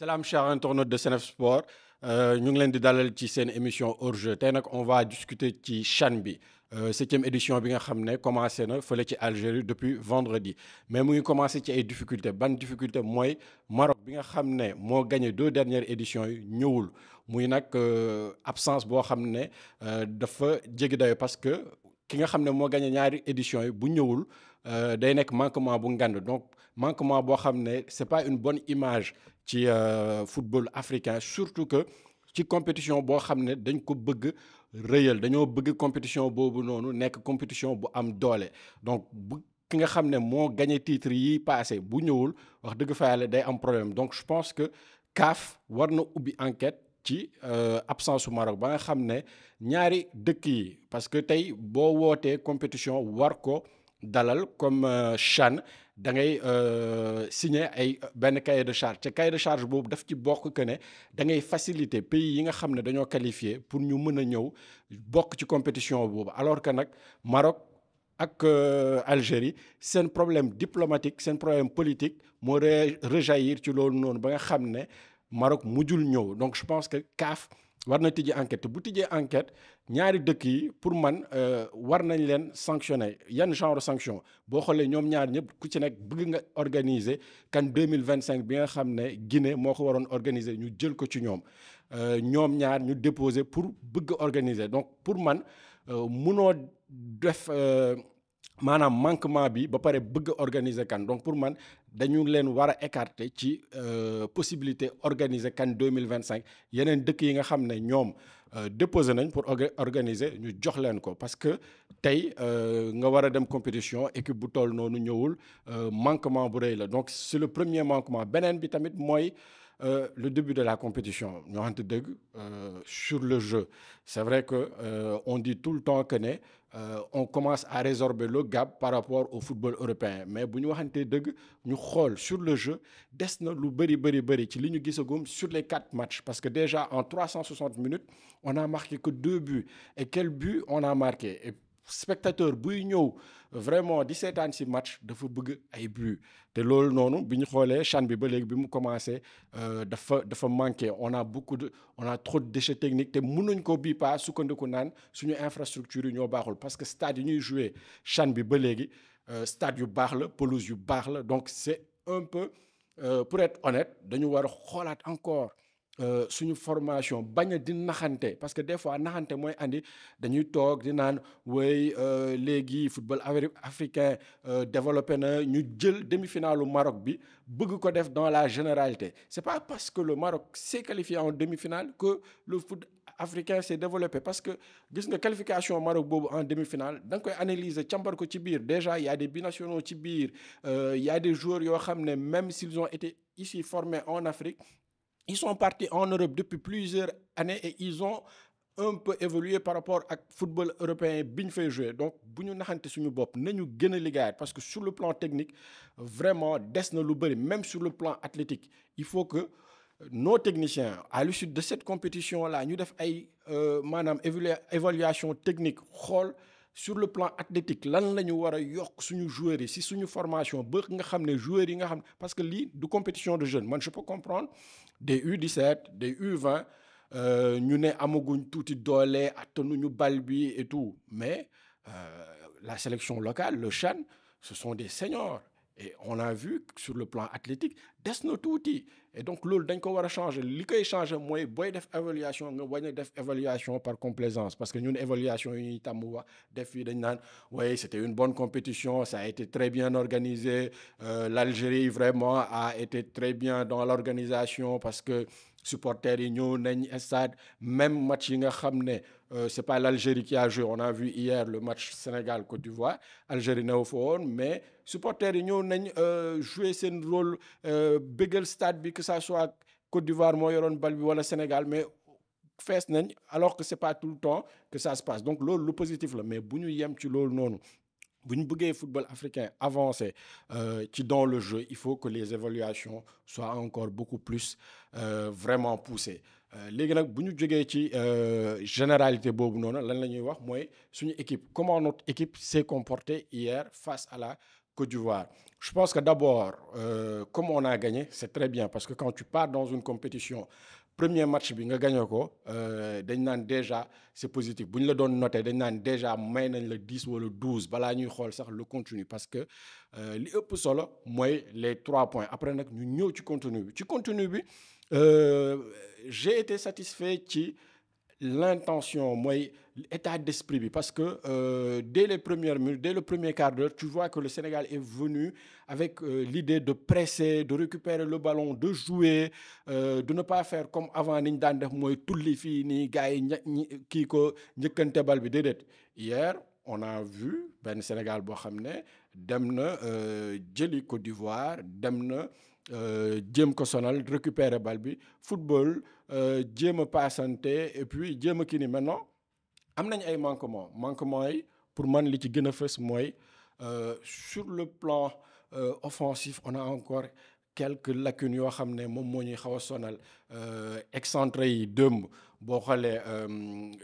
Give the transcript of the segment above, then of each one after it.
Salam cher internautes de CNF Sport nous euh, ngi émission hors jeu on va discuter ci CHAN euh, septième édition bi commencé à Algérie depuis vendredi mais mu ngi commencé ci des difficultés difficultés Maroc gagné deux dernières éditions Nul. Euh, absence bo de parce que ki nga gagné manquement bo xamné c'est pas une bonne image ci euh, football africain surtout que ci compétition bo xamné dañ ko bëgg rëyal dañoo bëgg compétition bobu noonu nek compétition bu am doole donc bu ki nga xamné mo gagné titre yi passé bu ñëwul wax dëgg fa yàlla day am problème donc je pense que CAF war ubi enquête ci euh, absence du Maroc ba nga xam ñaari dëkk yi parce que tay bo woté compétition war ko dalal comme euh, Chan da ngay euh, signer ay ben cahier de charge ce cahier de charge boobu daf ci bokk que ne da ngay faciliter pays yi nga xamne dañoo qualifié pour ñu mëna ñëw bokk ci compétition bob alors que nak Maroc ak Algérie un problème diplomatique un problème politique mo rejaillir ci loolu non ba nga xamne Maroc mujjul ñëw donc je pense que CAF war na tijji enquête bu tijjee enquête ñaari dëkk yi pour man euh, war nañ leen sanctionner yan genre sanction boo xoolee ñoom ñaar ñëpp ku ci nekk bëgg nga organiser kan 2025 bi nga xam ne Guinée moo ko waroon organiser ñu jël ko ci ñoom euh, ñoom ñaar ñu déposer pour bëgg organiser donc pour man euh, munoo def maanaam manquement bi ba pare bëgg organiser kan donc pour man dañu leen war a écarter ci euh, possibilité organiser CAN 2025 yeneen dëkk yi nga xam ne ñoom euh, déposé nañ pour organiser ñu jox leen ko parce que tey euh, nga war a dem compétition équipe bu toll noonu ñëwul manquement bu rëy donc c'est le premier manquement beneen bi tamit mooy le début de la compétition ñoo xamante dëgg sur le jeu c'est vrai que on dit tout le temps que ne euh, on commence à résorber le gap par rapport au football européen mais si nous waxantee sur le jeu des na lu de choses sur les quatre matchs parce que déjà en 360 minutes on a marqué que deux buts et quel but on a marqué et spectateur buy ñëw vraiment di seetaan si match dafa bëgg ay but te loolu noonu bi ñu xoolee CHAN bi ba léegi bi mu commencé euh, dafa dafa manqué on a beaucoup de on a trop de déchets techniques te mënuñ ko bii pas sukkandiku naan suñu infrastructure yi ñoo baaxul parce que stade yi ñuy joué CHAN bi ba léegi euh, stade yu baax la pelouse yu baax la donc c'est un peu euh, pour être honnête dañu war a xoolaat encore euh, suñu formation bañ di naxante parce que des fois naxante mooy andi dañuy toog di way euh, léegi football africain euh, développé na ñu jël demi Maroc bi bëgg ko def dans la généralité c'est pas parce que le Maroc s'est qualifié en demi-finale que le foot africain s'est développé parce que gis nga qualification Maroc boobu en demi-finale da nga koy analyser càmbar ko ci y a des binationaux ci ...il y a des joueurs yoo xam même s'ils ont été ici formés en Afrique ils sont partis en Europe depuis plusieurs années et ils ont un peu évolué par rapport au football européen nous jouer donc nous naxante suñu nañu parce que sur le plan technique vraiment même sur le plan athlétique il faut que nos techniciens à l'issue de cette compétition là nous devons euh, faire une évaluation technique sur le plan athlétique lan lañu wara yok suñu joueurs yi si suñu formation ba nga xamné joueurs yi nga parce que li du compétition de jeunes Moi, je peux comprendre des U17 des U20 Nous, euh, ne amaguñ tuuti doole nous bal bi et tout mais euh, la sélection locale le CHAN ce sont des seniors et on a vu sur le plan athlétique c'est notre outil et donc loolu dañ ko war a changer li changer évaluation nga évaluation par complaisance parce que une évaluation yi ñuy c'était une bonne compétition ça a été très bien organisé euh, l'Algérie vraiment a été très bien dans l'organisation parce que supporters yi stade même match yi nga xamné euh, c'est pas l'Algérie qui a joué on a vu hier le match Sénégal Côte d'Ivoire Algérie n'a pas mais supporters yi ñëw nañ euh, jouer sen rôle euh, Bigel stade bi que ça soit Côte d'Ivoire mo balbi bal bi Sénégal mais fess nañ alors que c'est pas tout le temps que ça se passe donc c'est le positif mais mais buñu yem ci loolu non bu football africain avance Qui euh, dans le jeu il faut que les évaluations soient encore beaucoup plus euh, vraiment poussées euh, Les gars, généralité équipe comment notre équipe s'est comportée hier face à la Côte d'Ivoire je pense que d'abord comme on a gagné c'est très bien parce que quand tu pars dans une compétition premier match bi nga gagné euh, déjà c'est positif Si la doon noté dañ déjà may nañ le contenu parce que euh, les trois points après on ñu euh, j'ai été satisfait l'intention l'état état d'esprit parce que euh, dès les premières minutes dès le premier quart d'heure tu vois que le Sénégal est venu avec euh, l'idée de presser de récupérer le ballon de jouer euh, de ne pas faire comme avant ni les def les filles, gars hier on a vu le Sénégal boo demne Djeli Côte d'Ivoire demne na récupérer football euh, jéem me santé. et puis je me kii maintenant. maintenant y a ay manquement manquement pour moi, li ci euh, sur le plan euh, offensif on a encore quelques lacunes yo xamné ne moom moo ñuy xaw sonal euh, excentré yi bo xalé euh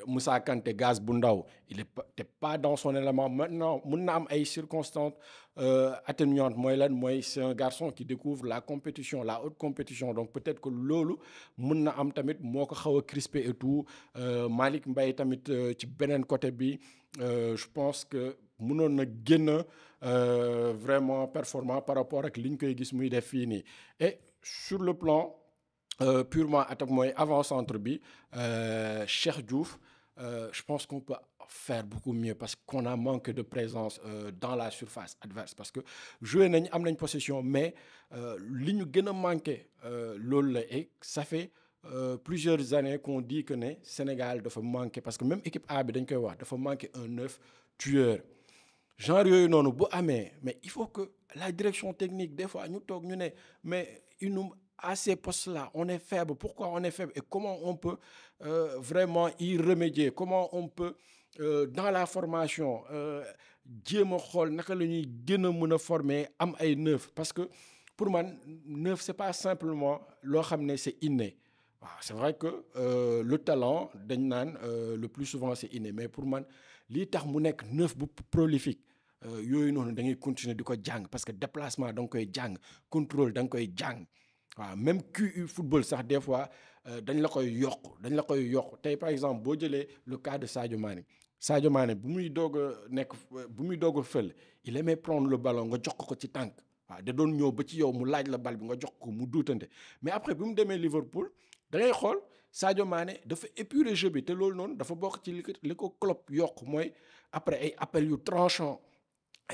Moussa Kanté gaz bu ndaw il est pas dans son élément maintenant mun na am ay circonstances euh, atténuantes moy lan moy c'est un garçon qui découvre la compétition la haute compétition donc peut-être que lolu mun na am tamit moko xawa crisper et tout euh, Malik Mbaye tamit ci benen côté bi je pense que mënoon na génn euh, vraiment performant par rapport à la ligne koy gis muy def et sur le plan euh, purement attaque avant-centre bi euh, Cheikh Diouf je pense qu'on peut faire beaucoup mieux parce qu'on a manqué de présence dans la surface adverse parce que jouer nañ am une possession mais ligne ligne a manqué et ça fait plusieurs années qu'on dit que le Sénégal doit manquer parce que même équipe A un neuf tueur genre bu mais il faut que la direction technique des fois nous tok mais une à ces postes-là on est faible pourquoi on est faible et comment on peut euh, vraiment y remédier comment on peut euh, dans la formation dire euh, xol naka lañuy former neuf parce que pour moi, neuf c'est pas simplement lo xamné c'est inné ah, c'est vrai que euh, le talent, dañ euh, le plus souvent c'est inné mais pour man lii tax mu nekk neuf bu prolifique euh, yooyu noonu da ngay continuer di ko jàng parce que déplacement da nga koy contrôle da nga koy même QI football sax des fois dañ la koy yokk dañ la koy yokk tey par exemple boo jëlee le cas de Sadio Mané Sadio Mané bu muy doog a nekk bu muy doog a il aime prendre le ballon nga jox ko ci tànk waaw da doon ñëw ba ci yow mu laaj la bal nga jox ko mu duutante mais après bi mu Liverpool. da xool Sadio Mané dafa épurer jeu bi te loolu noonu dafa bokk ci li ko Klopp yokk mooy après ay appels yu tranchant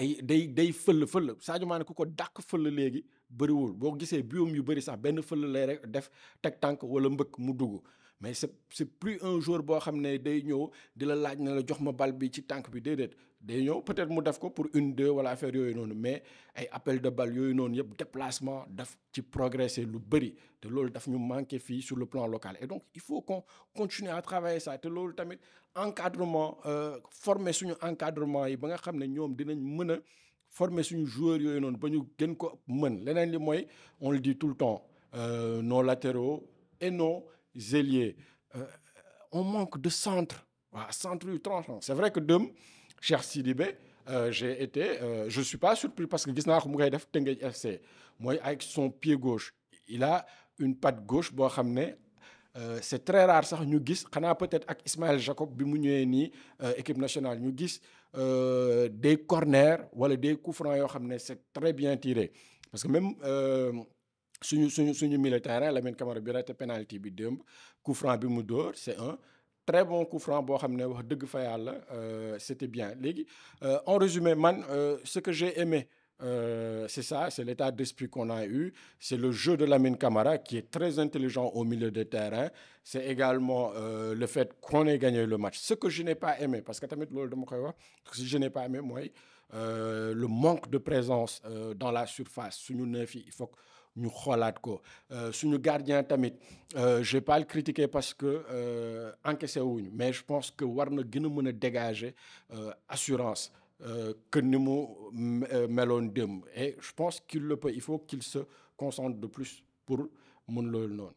ay day day fël fël Sadio ku ko dàq fël léegi bëriwul boo gisee biom yu bëri sax benn fël lay rek def teg tànk wala mbëkk mu dugg mais c'est c'est plus un joueur bo xamné day ñëw di la laaj na la jox ma bal bi ci tank bi déedéet day ñëw peut-être mu def ko pour une deux wala affaire yoy non mais ay appel de balle yoy non yeb déplacement daf ci progresser lu bari te lool daf ñu manquer fi sur le plan local et donc il faut qu'on continue à travailler ça te lool tamit encadrement euh, former suñu encadrement yi ba nga xamné ñom dinañ mëna former suñu joueurs yoy non ba ñu gën ko mën leneen li moy on le dit tout le temps euh, nos latéraux et nos ailiers. Euh, on manque de centre, centre C'est vrai que demain, cher Sidibé, euh, j'ai été, euh, je ne suis pas surpris parce que gis naa ko mu def FC avec son pied gauche il a une patte gauche Bon, ramener. C'est très rare sax ñu gis xana peut-être avec Ismaël Jacob bi mu équipe nationale ñu gis des corners wala des coups francs yo xamné C'est très bien tiré parce que même suñu suñu suñu milieu terrain la Camara bi raté penalty bi demb c'est un très bon coup euh, c'était bien euh, en résumé man euh, ce que j'ai aimé c'est ça c'est l'état d'esprit qu'on a eu c'est le jeu de la Lamine Camara qui est très intelligent au milieu de terrain c'est également le fait qu'on ait gagné le match ce que je n'ai pas aimé parce que si je n'ai pas aimé le manque de présence dans la surface suñu neuf il faut que sur xoolaat ko euh, suñu gardien tamit euh, je vais pas le critiquer parce que euh, un mais je pense que Warner na dégager euh, assurance que nous mu et je pense qu'il le peut il faut qu'il se concentre de plus pour mon le non.